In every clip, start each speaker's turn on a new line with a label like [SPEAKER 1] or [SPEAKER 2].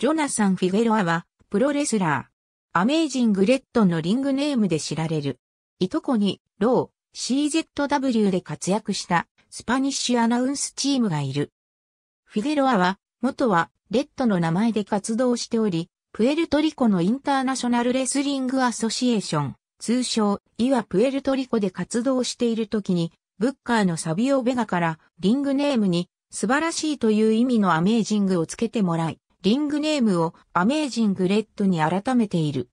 [SPEAKER 1] ジョナサン・フィゲロアは、プロレスラー。アメイジング・レッドのリングネームで知られる。いとこに、ロー、CZW で活躍したスパニッシュアナウンスチームがいる。フィゲロアは、元は、レッドの名前で活動しており、プエルトリコのインターナショナルレスリングアソシエーション、通称、いわプエルトリコで活動している時に、ブッカーのサビオ・ベガからリングネームに素晴らしいという意味のアメージングをつけてもらい、リングネームをアメージングレッドに改めている。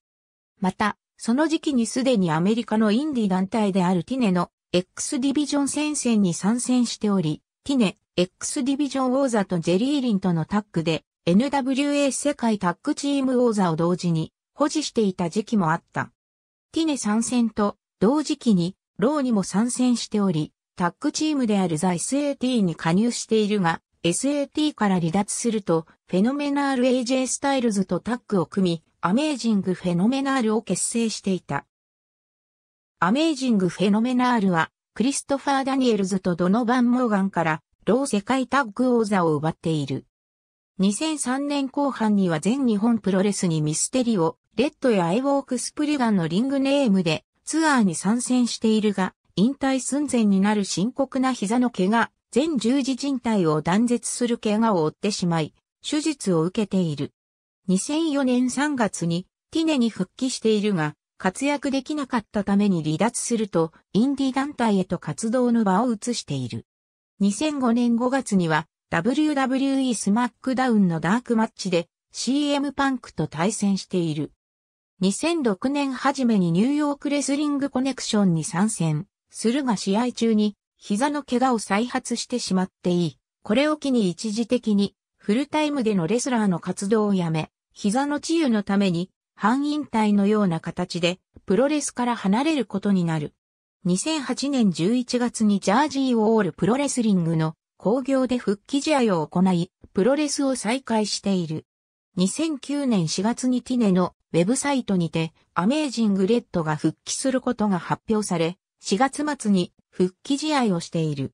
[SPEAKER 1] また、その時期にすでにアメリカのインディ団体であるティネの X ディビジョン戦線に参戦しており、ティネ X ディビジョン王座とジェリーリンとのタッグで NWA 世界タッグチーム王座を同時に保持していた時期もあった。ティネ参戦と同時期にローにも参戦しており、タッグチームであるザ・イス AT に加入しているが、SAT から離脱すると、フェノメナール AJ スタイルズとタッグを組み、アメージングフェノメナールを結成していた。アメージングフェノメナールは、クリストファー・ダニエルズとドノバン・モーガンから、同世界タッグ王座を奪っている。2003年後半には全日本プロレスにミステリオ、レッドやアイウォークスプリガンのリングネームでツアーに参戦しているが、引退寸前になる深刻な膝の怪我全十字靭帯を断絶する怪我を負ってしまい、手術を受けている。2004年3月にティネに復帰しているが、活躍できなかったために離脱すると、インディ団体へと活動の場を移している。2005年5月には、WWE スマックダウンのダークマッチで CM パンクと対戦している。2006年初めにニューヨークレスリングコネクションに参戦するが試合中に膝の怪我を再発してしまっていい。これを機に一時的にフルタイムでのレスラーの活動をやめ、膝の治癒のために半引退のような形でプロレスから離れることになる。2008年11月にジャージーオールプロレスリングの工業で復帰試合を行い、プロレスを再開している。2009年4月にティネのウェブサイトにてアメージングレッドが復帰することが発表され、4月末に復帰試合をしている。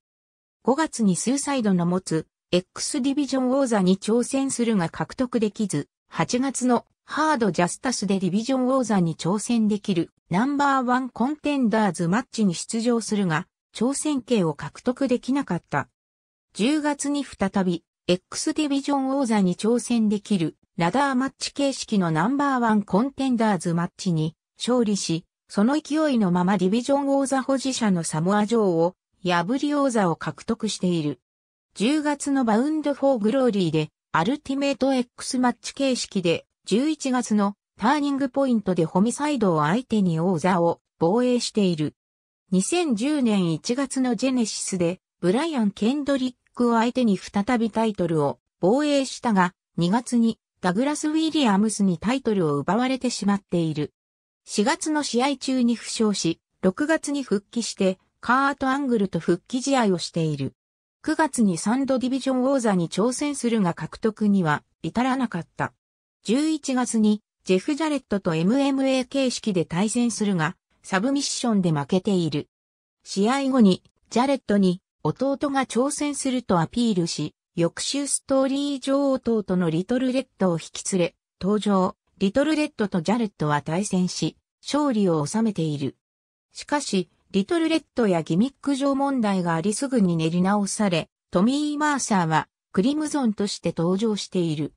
[SPEAKER 1] 5月にスーサイドの持つ X ディビジョン王座に挑戦するが獲得できず、8月のハードジャスタスでディビジョン王座に挑戦できるナンバーワンコンテンダーズマッチに出場するが、挑戦権を獲得できなかった。10月に再び X ディビジョン王座に挑戦できるラダーマッチ形式のナンバーワンコンテンダーズマッチに勝利し、その勢いのままディビジョン王座保持者のサモア女王を破り王座を獲得している。10月のバウンドフォーグローリーでアルティメート X マッチ形式で11月のターニングポイントでホミサイドを相手に王座を防衛している。2010年1月のジェネシスでブライアン・ケンドリックを相手に再びタイトルを防衛したが2月にダグラス・ウィリアムスにタイトルを奪われてしまっている。4月の試合中に負傷し、6月に復帰して、カート・アングルと復帰試合をしている。9月にサンドディビジョン王座に挑戦するが獲得には至らなかった。11月にジェフ・ジャレットと MMA 形式で対戦するが、サブミッションで負けている。試合後にジャレットに弟が挑戦するとアピールし、翌週ストーリー女王等とのリトルレッドを引き連れ、登場。リトルレッドとジャレットは対戦し、勝利を収めている。しかし、リトルレッドやギミック上問題がありすぐに練り直され、トミー・マーサーはクリムゾンとして登場している。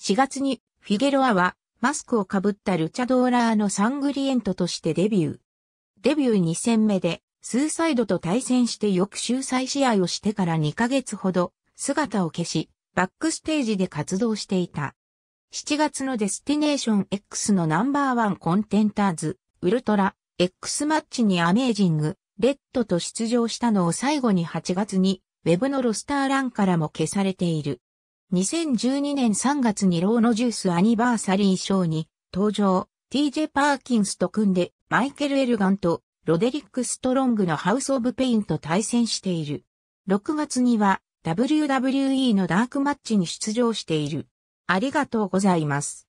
[SPEAKER 1] 4月にフィゲロアはマスクをかぶったルチャドーラーのサングリエントとしてデビュー。デビュー2戦目でスーサイドと対戦して翌週再試合をしてから2ヶ月ほど姿を消し、バックステージで活動していた。7月のデスティネーション X のナンバーワンコンテンターズ、ウルトラ、X マッチにアメージング、レッドと出場したのを最後に8月に、ウェブのロスター欄からも消されている。2012年3月にローノジュースアニバーサリーショーに登場、TJ パーキンスと組んで、マイケル・エルガンとロデリック・ストロングのハウス・オブ・ペインと対戦している。6月には WWE のダークマッチに出場している。ありがとうございます。